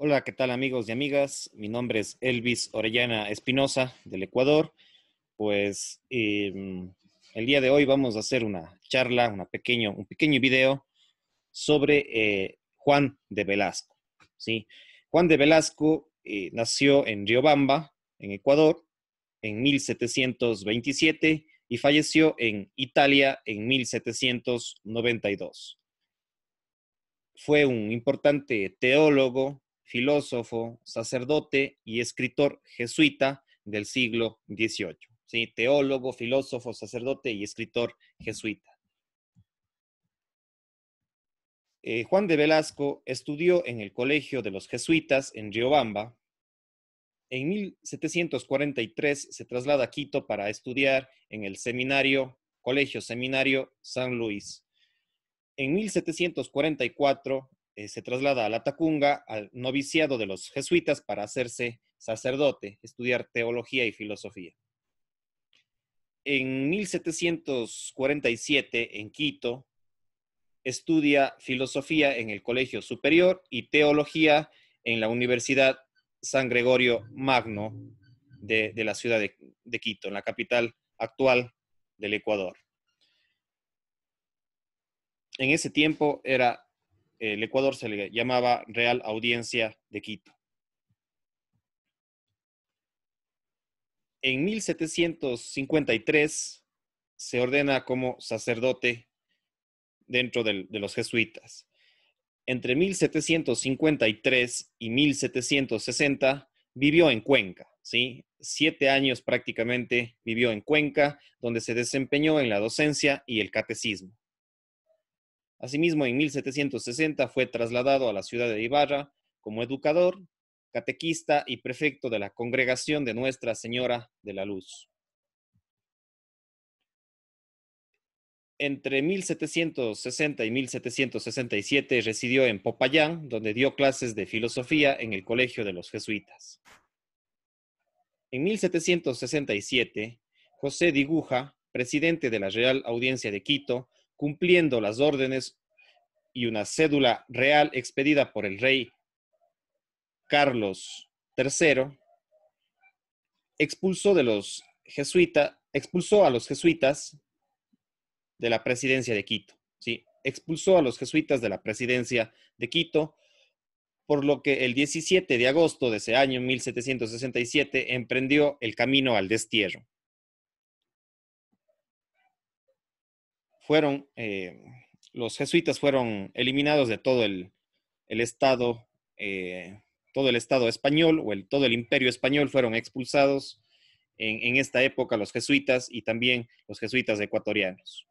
Hola, ¿qué tal amigos y amigas? Mi nombre es Elvis Orellana Espinosa del Ecuador. Pues em, el día de hoy vamos a hacer una charla, pequeño, un pequeño video sobre eh, Juan de Velasco. Juan de Velasco eh, nació en Riobamba, en Ecuador, en 1727 y falleció en Italia en 1792. Fue un importante teólogo, filósofo, sacerdote y escritor jesuita del siglo XVIII. ¿sí? Teólogo, filósofo, sacerdote y escritor jesuita. Eh, Juan de Velasco estudió en el Colegio de los Jesuitas en Riobamba. En 1743 se traslada a Quito para estudiar en el seminario, Colegio Seminario San Luis. En 1744 eh, se traslada a la Tacunga, al noviciado de los jesuitas para hacerse sacerdote, estudiar teología y filosofía. En 1747, en Quito, estudia filosofía en el Colegio Superior y teología en la Universidad San Gregorio Magno de, la ciudad de, de Quito, en la capital actual del Ecuador. En ese tiempo era el Ecuador se le llamaba Real Audiencia de Quito. En 1753 se ordena como sacerdote dentro de los jesuitas. Entre 1753 y 1760 vivió en Cuenca, ¿sí? Siete años prácticamente vivió en Cuenca, donde se desempeñó en la docencia y el catecismo. Asimismo, en 1760 fue trasladado a la ciudad de Ibarra como educador, catequista y prefecto de la Congregación de Nuestra Señora de la Luz. Entre 1760 y 1767 residió en Popayán, donde dio clases de filosofía en el Colegio de los Jesuitas. En 1767, José Diguja, presidente de la Real Audiencia de Quito, cumpliendo las órdenes y una cédula real expedida por el rey Carlos III, expulsó, de los expulsó a los jesuitas de la presidencia de Quito. ¿sí? Expulsó a los jesuitas de la presidencia de Quito, por lo que el 17 de agosto de ese año 1767 emprendió el camino al destierro. fueron, eh, los jesuitas fueron eliminados de todo el, Estado, eh, todo el Estado español o el, todo el imperio español fueron expulsados en, en esta época los jesuitas y también los jesuitas ecuatorianos.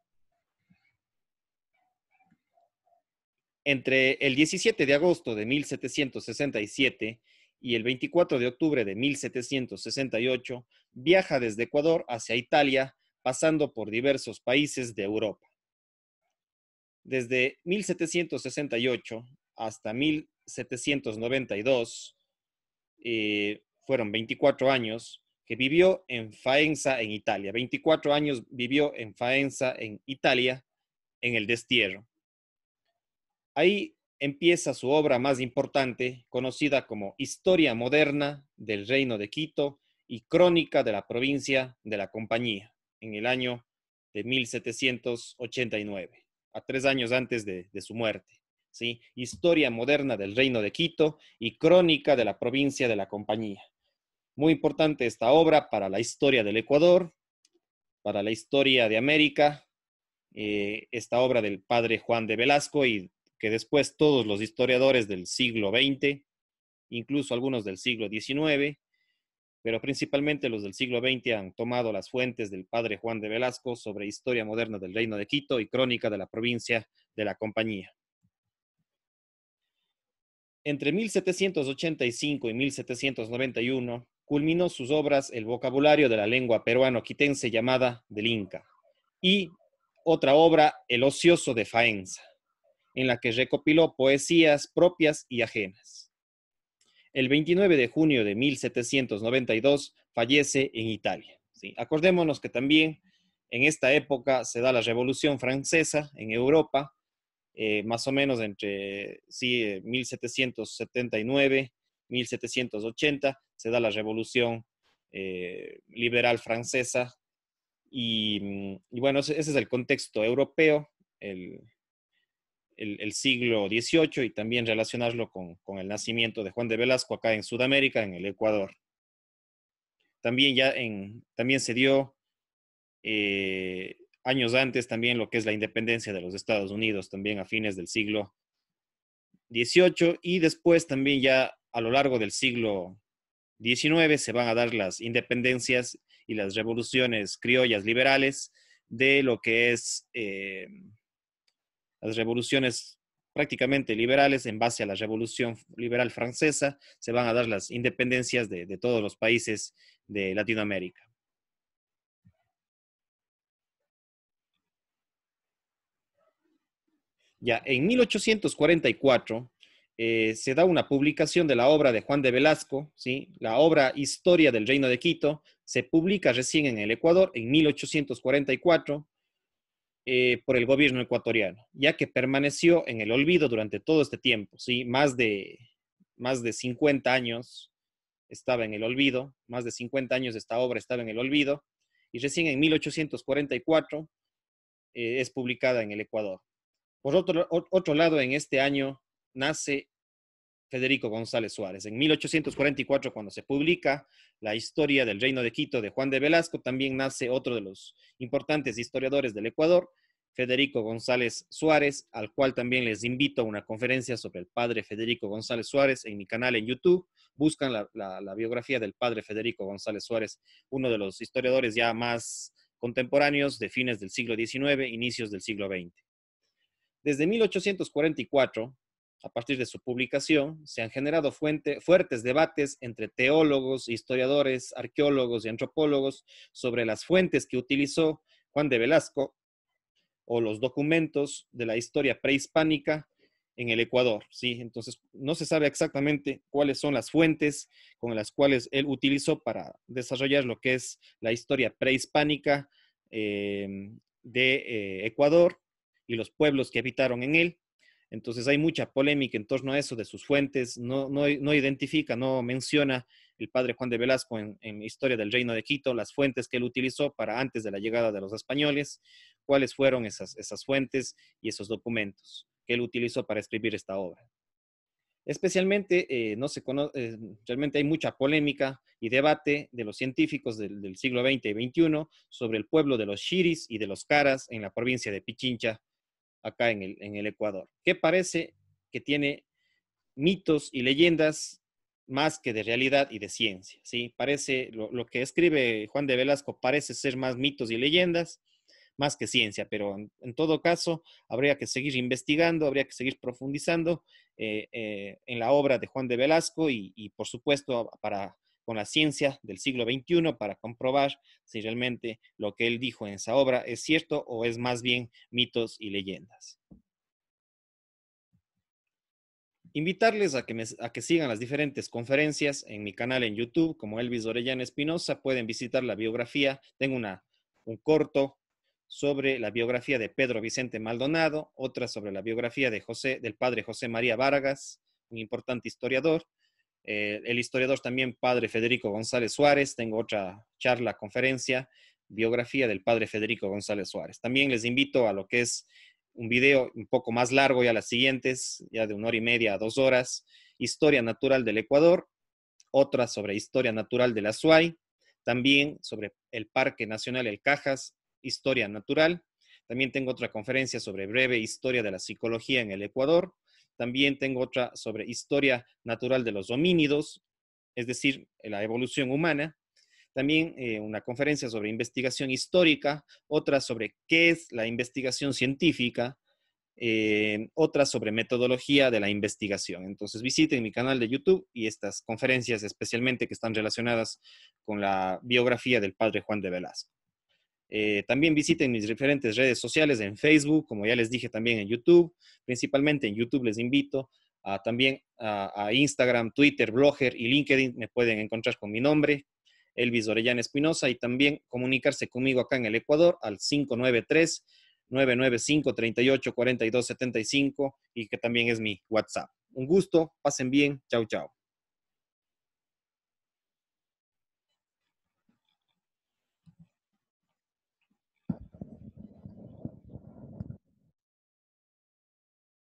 Entre el 17 de agosto de 1767 y el 24 de octubre de 1768, viaja desde Ecuador hacia Italia, pasando por diversos países de Europa desde 1768 hasta 1792, eh, fueron 24 años que vivió en Faenza, en Italia. 24 años vivió en Faenza, en Italia, en el destierro. Ahí empieza su obra más importante, conocida como Historia Moderna del Reino de Quito y Crónica de la Provincia de la Compañía, en el año de 1789 tres años antes de, su muerte. ¿sí? Historia moderna del Reino de Quito y crónica de la provincia de la Compañía. Muy importante esta obra para la historia del Ecuador, para la historia de América, eh, esta obra del padre Juan de Velasco y que después todos los historiadores del siglo XX, incluso algunos del siglo XIX, pero principalmente los del siglo XX han tomado las fuentes del padre Juan de Velasco sobre historia moderna del reino de Quito y crónica de la provincia de la compañía. Entre 1785 y 1791 culminó sus obras El vocabulario de la lengua peruano-quitense llamada del Inca y otra obra El ocioso de Faenza, en la que recopiló poesías propias y ajenas el 29 de junio de 1792 fallece en Italia. ¿sí? Acordémonos que también en esta época se da la Revolución Francesa en Europa, eh, más o menos entre 1779, 1780, eh, se da la Revolución eh, Liberal Francesa. Y, mm, bueno, ese, es el contexto europeo, el, el, siglo XVIII y también relacionarlo con, el nacimiento de Juan de Velasco acá en Sudamérica, en el Ecuador. También, ya en, también se dio eh, años antes también lo que es la independencia de los Estados Unidos, también a fines del siglo XVIII y después también ya a lo largo del siglo XIX se van a dar las independencias y las revoluciones criollas liberales de lo que es eh, las revoluciones prácticamente liberales en base a la revolución liberal francesa, se van a dar las independencias de, todos los países de Latinoamérica. Ya, en 1844 eh, se da una publicación de la obra de Juan de Velasco, ¿sí? la obra Historia del Reino de Quito, se publica recién en el Ecuador en 1844 eh, por el gobierno ecuatoriano, ya que permaneció en el olvido durante todo este tiempo, más, de, más de 50 años estaba en el olvido, más de 50 años esta obra estaba en el olvido, y recién en 1844 eh, es publicada en el Ecuador. Por otro, otro lado, en este año nace Federico González Suárez. En 1844, cuando se publica la historia del Reino de Quito de Juan de Velasco, también nace otro de los importantes historiadores del Ecuador, Federico González Suárez, al cual también les invito a una conferencia sobre el padre Federico González Suárez en mi canal en YouTube. Buscan la, biografía del padre Federico González Suárez, uno de los historiadores ya más contemporáneos de fines del siglo XIX, inicios del siglo XX. Desde 1844, a partir de su publicación, se han generado fuertes debates entre teólogos, historiadores, arqueólogos y antropólogos sobre las fuentes que utilizó Juan de Velasco o los documentos de la historia prehispánica en el Ecuador, ¿sí? Entonces, no se sabe exactamente cuáles son las fuentes con las cuales él utilizó para desarrollar lo que es la historia prehispánica eh, de eh, Ecuador y los pueblos que habitaron en él. Entonces, hay mucha polémica en torno a eso de sus fuentes. No, identifica, no menciona el padre Juan de Velasco en, en Historia del Reino de Quito, las fuentes que él utilizó para antes de la llegada de los españoles cuáles fueron esas, esas fuentes y esos documentos que él utilizó para escribir esta obra. Especialmente, eh, no se conoce, eh, realmente hay mucha polémica y debate de los científicos del, siglo XX y XXI sobre el pueblo de los Shiris y de los Caras en la provincia de Pichincha, acá en el, Ecuador, que parece que tiene mitos y leyendas más que de realidad y de ciencia, ¿sí? Parece, lo que escribe Juan de Velasco parece ser más mitos y leyendas, más que ciencia, pero en, todo caso habría que seguir investigando, habría que seguir profundizando eh, eh, en la obra de Juan de Velasco y, por supuesto para con la ciencia del siglo XXI para comprobar si realmente lo que él dijo en esa obra es cierto o es más bien mitos y leyendas invitarles a que, a que, sigan las diferentes conferencias en mi canal en YouTube, como Elvis Orellana Espinosa. Pueden visitar la biografía. Tengo un corto sobre la biografía de Pedro Vicente Maldonado, otra sobre la biografía de José, del padre José María Vargas, un importante historiador. Eh, el historiador también, padre Federico González Suárez, tengo otra charla, conferencia, biografía del padre Federico González Suárez. También les invito a lo que es un video un poco más largo ya las siguientes, ya de una hora y media a dos horas, Historia Natural del Ecuador, otra sobre Historia Natural de la SUAY, también sobre el Parque Nacional El Cajas, Historia Natural. También tengo otra conferencia sobre breve historia de la psicología en el Ecuador. También tengo otra sobre historia natural de los homínidos, es decir, la evolución humana. También eh, una conferencia sobre investigación histórica, otra sobre qué es la investigación científica, eh, otra sobre metodología de la investigación. Entonces visiten mi canal de YouTube y estas conferencias especialmente que están relacionadas con la biografía del padre Juan de Velasco. Eh, también visiten mis diferentes redes sociales en Facebook, como ya les dije también en YouTube. Principalmente en YouTube les invito a, también a, Instagram, Twitter, Blogger y LinkedIn. Me pueden encontrar con mi nombre, Elvis Orellana Espinosa, y también comunicarse conmigo acá en el Ecuador al 593. 995 75 y que también es mi WhatsApp. Un gusto, pasen bien, chao, chao.